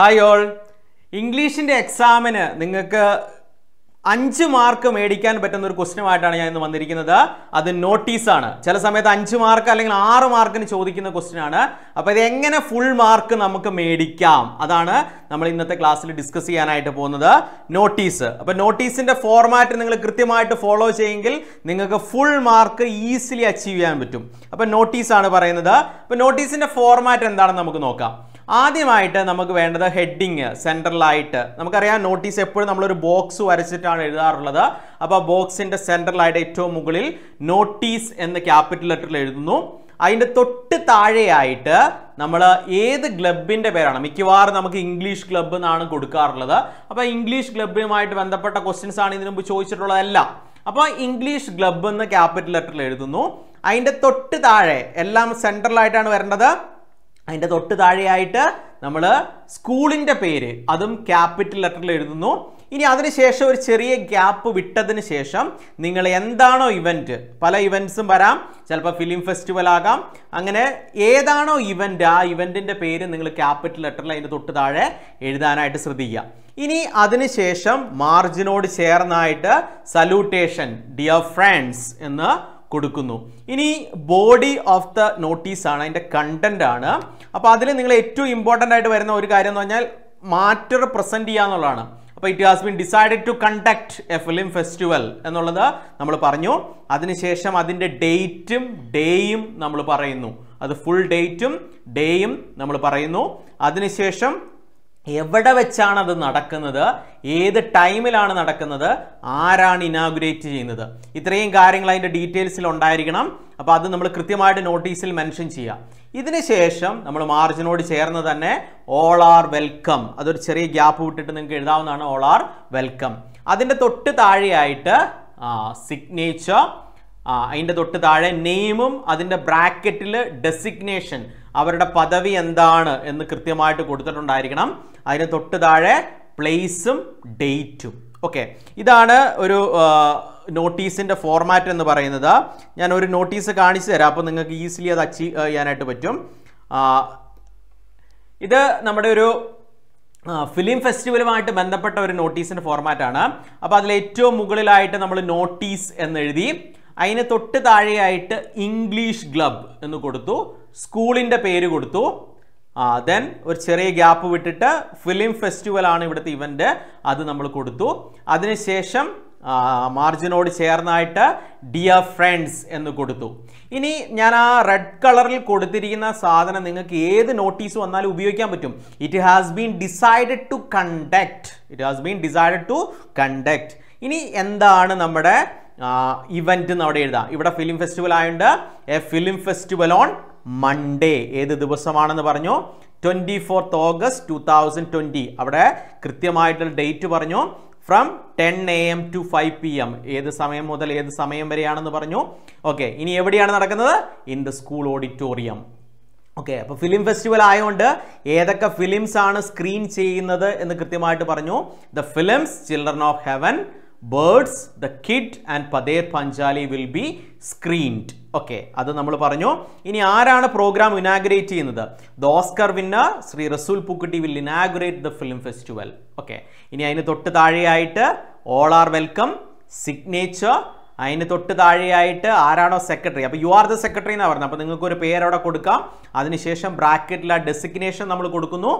hi all ഇംഗ്ലീഷിൻ്റെ എക്സാമിന് നിങ്ങൾക്ക് അഞ്ച് മാർക്ക് മേടിക്കാൻ പറ്റുന്ന ഒരു ക്വസ്റ്റ്യനുമായിട്ടാണ് ഞാൻ ഇന്ന് വന്നിരിക്കുന്നത് അത് നോട്ടീസാണ് ചില സമയത്ത് അഞ്ച് മാർക്ക് അല്ലെങ്കിൽ ആറ് മാർക്കിന് ചോദിക്കുന്ന ക്വസ്റ്റ്യനാണ് അപ്പോൾ ഇത് എങ്ങനെ ഫുൾ മാർക്ക് നമുക്ക് മേടിക്കാം അതാണ് നമ്മൾ ഇന്നത്തെ ക്ലാസ്സിൽ ഡിസ്കസ് ചെയ്യാനായിട്ട് പോകുന്നത് നോട്ടീസ് അപ്പോൾ നോട്ടീസിൻ്റെ ഫോർമാറ്റ് നിങ്ങൾ കൃത്യമായിട്ട് ഫോളോ ചെയ്യെങ്കിൽ നിങ്ങൾക്ക് ഫുൾ മാർക്ക് ഈസിലി അച്ചീവ് ചെയ്യാൻ പറ്റും അപ്പോൾ നോട്ടീസാണ് പറയുന്നത് അപ്പോൾ നോട്ടീസിൻ്റെ ഫോർമാറ്റ് എന്താണെന്ന് നമുക്ക് നോക്കാം ആദ്യമായിട്ട് നമുക്ക് വേണ്ടത് ഹെഡിങ് സെൻട്രലായിട്ട് നമുക്കറിയാം നോട്ടീസ് എപ്പോഴും നമ്മളൊരു ബോക്സ് വരച്ചിട്ടാണ് എഴുതാറുള്ളത് അപ്പോൾ ബോക്സിൻ്റെ സെൻട്രലായിട്ട് ഏറ്റവും മുകളിൽ നോട്ടീസ് എന്ന ക്യാപിറ്റൽ ലെറ്ററിൽ എഴുതുന്നു അതിൻ്റെ തൊട്ട് താഴെയായിട്ട് നമ്മൾ ഏത് ക്ലബിൻ്റെ പേരാണ് മിക്കവാറും നമുക്ക് ഇംഗ്ലീഷ് ക്ലബ്ബ് എന്നാണ് കൊടുക്കാറുള്ളത് അപ്പോൾ ഇംഗ്ലീഷ് ക്ലബ്ബുമായിട്ട് ബന്ധപ്പെട്ട ക്വസ്റ്റ്യൻസ് ആണ് ഇതിനു മുമ്പ് ചോദിച്ചിട്ടുള്ളതല്ല അപ്പോൾ ഇംഗ്ലീഷ് ക്ലബ്ബ് എന്ന ക്യാപിറ്റൽ ലെറ്ററിൽ എഴുതുന്നു അതിൻ്റെ തൊട്ട് താഴെ എല്ലാം സെൻട്രലായിട്ടാണ് വരേണ്ടത് അതിൻ്റെ തൊട്ട് താഴെയായിട്ട് നമ്മൾ സ്കൂളിൻ്റെ പേര് അതും ക്യാപിറ്റൽ ലെറ്ററിൽ എഴുതുന്നു ഇനി അതിനുശേഷം ഒരു ചെറിയ ഗ്യാപ്പ് വിട്ടതിന് ശേഷം നിങ്ങൾ എന്താണോ ഇവൻറ്റ് പല ഇവൻറ്റ്സും വരാം ചിലപ്പോൾ ഫിലിം ഫെസ്റ്റിവൽ ആകാം അങ്ങനെ ഏതാണോ ഇവൻ്റ് ആ ഇവൻറ്റിൻ്റെ പേര് നിങ്ങൾ ക്യാപിറ്റൽ ലെറ്ററിൽ അതിൻ്റെ തൊട്ട് താഴെ എഴുതാനായിട്ട് ശ്രദ്ധിക്കുക ഇനി അതിനുശേഷം മാർജിനോട് ചേർന്നായിട്ട് സല്യൂട്ടേഷൻ ഡിയർ ഫ്രണ്ട്സ് എന്ന് കൊടുക്കുന്നു ഇനി ബോഡി ഓഫ് ദ നോട്ടീസാണ് അതിൻ്റെ കണ്ടൻ്റ് ആണ് അപ്പോൾ അതിൽ നിങ്ങൾ ഏറ്റവും ഇമ്പോർട്ടൻ്റ് ആയിട്ട് വരുന്ന ഒരു കാര്യം എന്ന് പറഞ്ഞാൽ മാറ്റർ പ്രസൻറ്റ് ചെയ്യുക എന്നുള്ളതാണ് അപ്പോൾ it has been decided to conduct a film festival എന്നുള്ളത് നമ്മൾ പറഞ്ഞു അതിനുശേഷം അതിൻ്റെ ഡേറ്റും ഡേയും നമ്മൾ പറയുന്നു അത് ഫുൾ ഡേറ്റും ഡേയും നമ്മൾ പറയുന്നു അതിനുശേഷം എവിടെ വെച്ചാണ് അത് നടക്കുന്നത് ഏത് ടൈമിലാണ് നടക്കുന്നത് ആരാണ് ഇനാഗുറേറ്റ് ചെയ്യുന്നത് ഇത്രയും കാര്യങ്ങൾ അതിൻ്റെ ഡീറ്റെയിൽസിൽ ഉണ്ടായിരിക്കണം അപ്പോൾ അത് നമ്മൾ കൃത്യമായിട്ട് നോട്ടീസിൽ മെൻഷൻ ചെയ്യാം ഇതിനുശേഷം നമ്മൾ മാർജിനോട് ചേർന്ന് തന്നെ ഓൾ ആർ വെൽക്കം അതൊരു ചെറിയ ഗ്യാപ്പ് വിട്ടിട്ട് നിങ്ങൾക്ക് എഴുതാവുന്നതാണ് ഓൾ ആർ വെൽക്കം അതിൻ്റെ തൊട്ട് താഴെയായിട്ട് സിഗ്നേച്ചർ അതിൻ്റെ തൊട്ട് താഴെ നെയിമും അതിൻ്റെ ബ്രാക്കറ്റിൽ ഡെസിഗ്നേഷൻ അവരുടെ പദവി എന്താണ് എന്ന് കൃത്യമായിട്ട് കൊടുത്തിട്ടുണ്ടായിരിക്കണം അതിന് തൊട്ട് താഴെ പ്ലേസും ഡേറ്റും ഓക്കെ ഇതാണ് ഒരു നോട്ടീസിൻ്റെ ഫോർമാറ്റ് എന്ന് പറയുന്നത് ഞാൻ ഒരു നോട്ടീസ് കാണിച്ചു തരാം അപ്പോൾ നിങ്ങൾക്ക് ഈസിലി അത് അച്ചീവ് ചെയ്യാനായിട്ട് പറ്റും ഇത് നമ്മുടെ ഒരു ഫിലിം ഫെസ്റ്റിവലുമായിട്ട് ബന്ധപ്പെട്ട ഒരു നോട്ടീസിൻ്റെ ഫോർമാറ്റാണ് അപ്പോൾ അതിൽ ഏറ്റവും മുകളിലായിട്ട് നമ്മൾ നോട്ടീസ് എന്നെഴുതി അതിന് തൊട്ട് താഴെയായിട്ട് ഇംഗ്ലീഷ് ക്ലബ് എന്ന് കൊടുത്തു സ്കൂളിൻ്റെ പേര് കൊടുത്തു ദെൻ ഒരു ചെറിയ ഗ്യാപ്പ് വിട്ടിട്ട് ഫിലിം ഫെസ്റ്റിവൽ ആണ് ഇവിടുത്തെ ഇവൻ്റ് അത് നമ്മൾ കൊടുത്തു അതിനുശേഷം മാർജിനോട് ചേർന്നായിട്ട് ഡിയർ ഫ്രണ്ട്സ് എന്ന് കൊടുത്തു ഇനി ഞാൻ ആ റെഡ് കളറിൽ കൊടുത്തിരിക്കുന്ന സാധനം നിങ്ങൾക്ക് ഏത് നോട്ടീസ് വന്നാലും ഉപയോഗിക്കാൻ പറ്റും it has been decided to conduct it has been decided to conduct ഇനി എന്താണ് നമ്മുടെ ഇവന്റ് എന്ന് അവിടെ എഴുതാം ഇവിടെ ഫിലിം ഫെസ്റ്റിവൽ ആയതുകൊണ്ട് A film festival on Monday ഏത് ദിവസമാണെന്ന് പറഞ്ഞു twenty fourth August two thousand twenty അവിടെ കൃത്യമായിട്ടുള്ള ഡേറ്റ് പറഞ്ഞു from ten A M to five P M ഏത് സമയം മുതൽ ഏത് സമയം വരെയാണെന്ന് പറഞ്ഞു ഓക്കെ ഇനി എവിടെയാണ് നടക്കുന്നത് in the school auditorium okay അപ്പോൾ ഫിലിം ഫെസ്റ്റിവൽ ആയതുകൊണ്ട് ഏതൊക്കെ ഫിലിംസ് ആണ് സ്ക്രീൻ ചെയ്യുന്നത് എന്ന് കൃത്യമായിട്ട് പറഞ്ഞു the films children of heaven birds the kid and Pather Panchali will be screened okay അത് നമ്മൾ പറഞ്ഞു ഇനി ആരാണ് പ്രോഗ്രാം ഇനാഗ്രേറ്റ് ചെയ്യുന്നത് the Oscar winner Shri Resul Pookutty will inaugurate the film festival okay ഇനി അതിന് തൊട്ട് താഴെയായിട്ട് ഓൾ ആർ വെൽക്കം സിഗ്നേച്ചർ അതിന് തൊട്ട് താഴെയായിട്ട് ആരാണോ സെക്രട്ടറി അപ്പോൾ യു ആർ ദ സെക്രട്ടറി എന്നാണ് പറഞ്ഞത് അപ്പോൾ നിങ്ങൾക്ക് ഒരു പേര് അവിടെ കൊടുക്കാം അതിനുശേഷം ബ്രാക്കറ്റിൽ ആ ഡെസിഗ്നേഷൻ നമ്മൾ കൊടുക്കുന്നു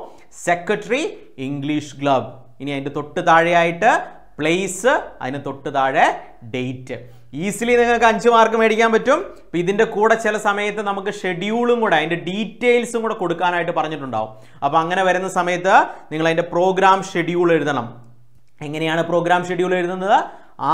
സെക്രട്ടറി ഇംഗ്ലീഷ് ഗ്ലബ് ഇനി അതിൻ്റെ തൊട്ട് താഴെയായിട്ട് പ്ലേസ് അതിന് തൊട്ട് താഴെ ഡേറ്റ് ഈസിലി നിങ്ങൾക്ക് അഞ്ച് മാർക്ക് മേടിക്കാൻ പറ്റും അപ്പം ഇതിൻ്റെ കൂടെ ചില സമയത്ത് നമുക്ക് ഷെഡ്യൂളും കൂടെ അതിൻ്റെ ഡീറ്റെയിൽസും കൂടെ കൊടുക്കാനായിട്ട് പറഞ്ഞിട്ടുണ്ടാവും അപ്പോൾ അങ്ങനെ വരുന്ന സമയത്ത് നിങ്ങൾ അതിൻ്റെ പ്രോഗ്രാം ഷെഡ്യൂൾ എഴുതണം എങ്ങനെയാണ് പ്രോഗ്രാം ഷെഡ്യൂൾ എഴുതുന്നത്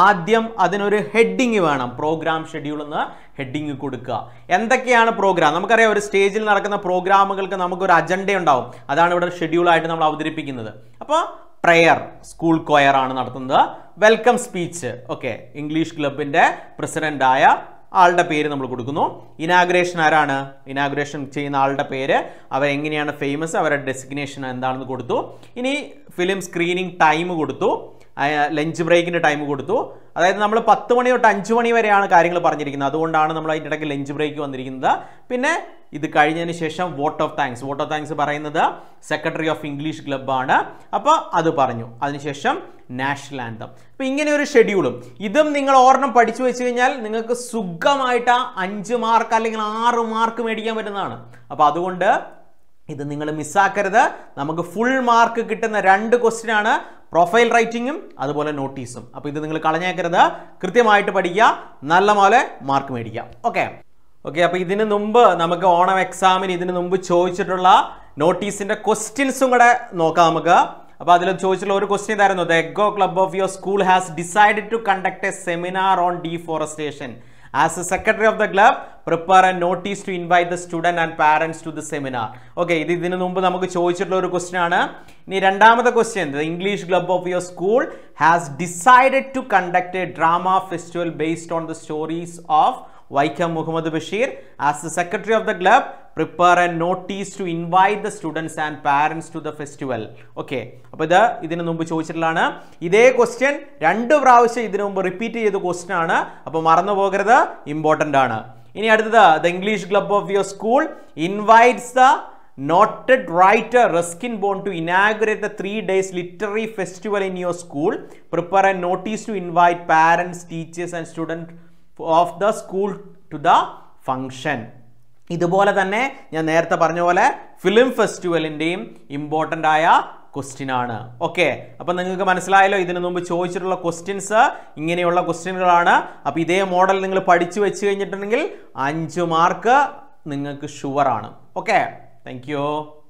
ആദ്യം അതിനൊരു ഹെഡിങ് വേണം പ്രോഗ്രാം ഷെഡ്യൂൾ എന്ന് ഹെഡിങ് കൊടുക്കുക എന്തൊക്കെയാണ് പ്രോഗ്രാം നമുക്കറിയാം ഒരു സ്റ്റേജിൽ നടക്കുന്ന പ്രോഗ്രാമുകൾക്ക് നമുക്കൊരു അജണ്ട ഉണ്ടാവും അതാണ് ഇവിടെ ഷെഡ്യൂളായിട്ട് നമ്മൾ അവതരിപ്പിക്കുന്നത് അപ്പോൾ പ്രെയർ സ്കൂൾ കൊയർ ആണ് നടത്തുന്നത് വെൽക്കം സ്പീച്ച് ഓക്കെ ഇംഗ്ലീഷ് ക്ലബിൻ്റെ പ്രസിഡൻ്റായ ആളുടെ പേര് നമ്മൾ കൊടുക്കുന്നു ഇനാഗ്രേഷൻ ആരാണ് ഇനാഗ്രേഷൻ ചെയ്യുന്ന ആളുടെ പേര് അവരെങ്ങനെയാണ് ഫേമസ് അവരുടെ ഡെസിഗ്നേഷൻ എന്താണെന്ന് കൊടുത്തു ഇനി ഫിലിം സ്ക്രീനിങ് ടൈം കൊടുത്തു ലഞ്ച് ബ്രേക്കിൻ്റെ ടൈം കൊടുത്തു അതായത് നമ്മൾ പത്ത് മണി തൊട്ട് അഞ്ച് മണി വരെയാണ് കാര്യങ്ങൾ പറഞ്ഞിരിക്കുന്നത് അതുകൊണ്ടാണ് നമ്മൾ അതിൻ്റെ ഇടയ്ക്ക് ലഞ്ച് ബ്രേക്ക് വന്നിരിക്കുന്നത് പിന്നെ ഇത് കഴിഞ്ഞതിന് ശേഷം vote of thanks vote of thanks പറയുന്നത് സെക്രട്ടറി ഓഫ് ഇംഗ്ലീഷ് ക്ലബ്ബാണ് അപ്പോൾ അത് പറഞ്ഞു അതിനുശേഷം നാഷണൽ ആന്തം അപ്പോൾ ഇങ്ങനെ ഒരു ഷെഡ്യൂളും ഇതും നിങ്ങൾ ഓർണം പഠിച്ചു വെച്ച് കഴിഞ്ഞാൽ നിങ്ങൾക്ക് സുഖമായിട്ട് ആ അഞ്ച് മാർക്ക് അല്ലെങ്കിൽ ആറ് മാർക്ക് മേടിക്കാൻ പറ്റുന്നതാണ് അപ്പോൾ അതുകൊണ്ട് ഇത് നിങ്ങൾ മിസ്സാക്കരുത് നമുക്ക് ഫുൾ മാർക്ക് കിട്ടുന്ന രണ്ട് ക്വസ്റ്റ്യൻ ആണ് പ്രൊഫൈൽ റൈറ്റിങ്ങും അതുപോലെ നോട്ടീസും അപ്പോൾ ഇത് നിങ്ങൾ കളഞ്ഞേക്കരുത് കൃത്യമായിട്ട് പഠിക്കുക നല്ല പോലെ മാർക്ക് മേടിക്കുക ഓക്കെ ഓക്കെ അപ്പോൾ ഇതിന് മുമ്പ് നമുക്ക് ഓണം എക്സാമിന് ഇതിന് മുമ്പ് ചോദിച്ചിട്ടുള്ള നോട്ടീസിൻ്റെ ക്വസ്റ്റ്യൻസും കൂടെ നോക്കാം നമുക്ക് അപ്പോൾ അതിൽ ചോദിച്ചിട്ടുള്ള ഒരു ക്വസ്റ്റ്യൻ ഇതായിരുന്നു the eco club of your school has decided to conduct a seminar on deforestation as a secretary of the club prepare a notice to invite the student and parents to the seminar okay ഇത് ഇതിനു മുമ്പ് നമുക്ക് ചോദിച്ചിട്ടുള്ള ഒരു question ആണ് ഇനി രണ്ടാമത്തെ question the English club of your school has decided to conduct a drama festival based on the stories of Vaikom Muhammad Basheer as the secretary of the club prepare a notice to invite the students and parents to the festival okay അപ്പോൾ ഇത് ഇതിന് മുമ്പ് ചോദിച്ചിട്ടുള്ളതാണ് ഇതേ question രണ്ട് പ്രാവശ്യം ഇതിനു മുമ്പ് repeat ചെയ്ത ക്വസ്റ്റ്യൻ ആണ് അപ്പോൾ മറന്നു പോകരുത് ഇമ്പോർട്ടൻ്റ് ആണ് ഇനി അടുത്തത് the English club of your school invites the noted writer Ruskin Bond to inaugurate the three days literary festival in your school prepare a notice to invite parents teachers and student of the school to the function ഇതുപോലെ തന്നെ ഞാൻ നേരത്തെ പറഞ്ഞ പോലെ film ഫെസ്റ്റിവലിൻ്റെയും important ആയ question ആണ് okay അപ്പം നിങ്ങൾക്ക് മനസ്സിലായല്ലോ ഇതിനു മുമ്പ് ചോദിച്ചിട്ടുള്ള ക്വസ്റ്റ്യൻസ് ഇങ്ങനെയുള്ള ക്വസ്റ്റ്യനുകളാണ് അപ്പോൾ ഇതേ മോഡൽ നിങ്ങൾ പഠിച്ചു വെച്ച് കഴിഞ്ഞിട്ടുണ്ടെങ്കിൽ അഞ്ച് മാർക്ക് നിങ്ങൾക്ക് ഷുവറാണ് ഓക്കെ താങ്ക്